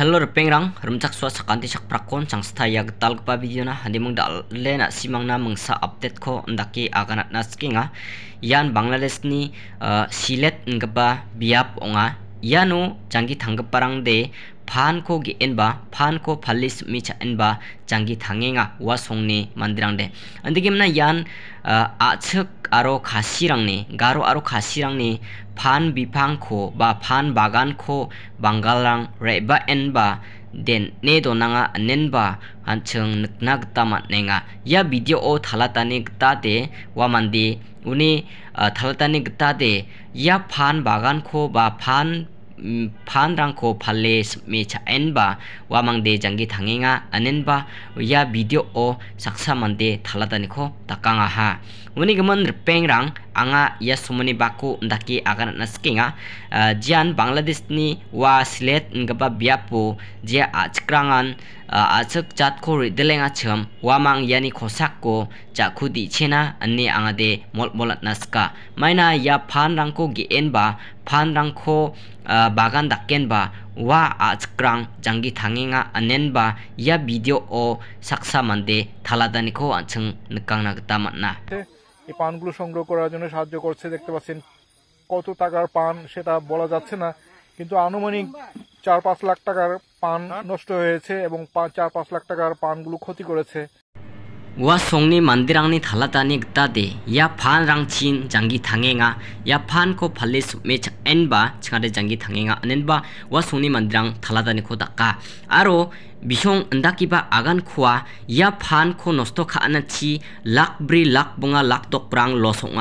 Hello pengrang remcak suat sakanti sak prakon sang staya getal kepa video na handimung dal lena simang na mengsa update ko ndaki akan na skinga yan Bangladesh ni uh, silet ngepa biap onga yanu jangki tanggeparang de phan ko gi enba phan ko phalis mi cha enba changi thangenga wa songne mandirang de andigi mna yan achuk aro khasirang ne garo aro khasirang ne phan bipang ko ba phan bagan ko bangalang reba enba den ne do nanga anen ba anchung nukna gta matnenga ya video o thalata ne gta de wa mandi uni thalata ne gta de ya phan bagan ko ba phan p a n rang ko p a l a l e me cha en ba wa mang de jang gi thangenga anen ba ya video o saksa man de thala ta ni ko takanga ha uni gaman rpeng rang anga ya sumuni baku ndaki agan naskinga eh, jian bangladesh ni wa silet ngaba biapu jia achkrangan eh, achuk chatko ridelenga chum wamang yani khosakko chakhudi chena anni angade molmolat naska maina ya pan rangko enba pan rangko eh, bagan ba, wa achkrang jangi thangenga anenba ya video o saksa mande thaladaniko anchung nikangna gita manna এই পানগুলো সংগ্রহ করার জন্য সাহায্য করছে দেখতে পাচ্ছেন কত টাকার পান সেটা বলা যাচ্ছে না কিন্তু আনুমানিক চার পাঁচ লাখ টাকার পান হ্যাঁ। নষ্ট হয়েছে এবং চার পাঁচ লাখ টাকার পানগুলো ক্ষতি করেছে वा सोंगनी मन्दिरआनी थाला तानी गदा दे या फान रांग छिन जांगी थांगेङा या फान को फल्ले सु मे छ एनबा छारे जांगी थांगेङा अननबा वा सोंगनी मन्द्रांग थाला दनिखो दका आरो बिसों अन्दा किबा आगन खुआ या फान को नस्तो खाना छि लाखब्रि लाख बंगा लाख टोक प्रंग लसोंग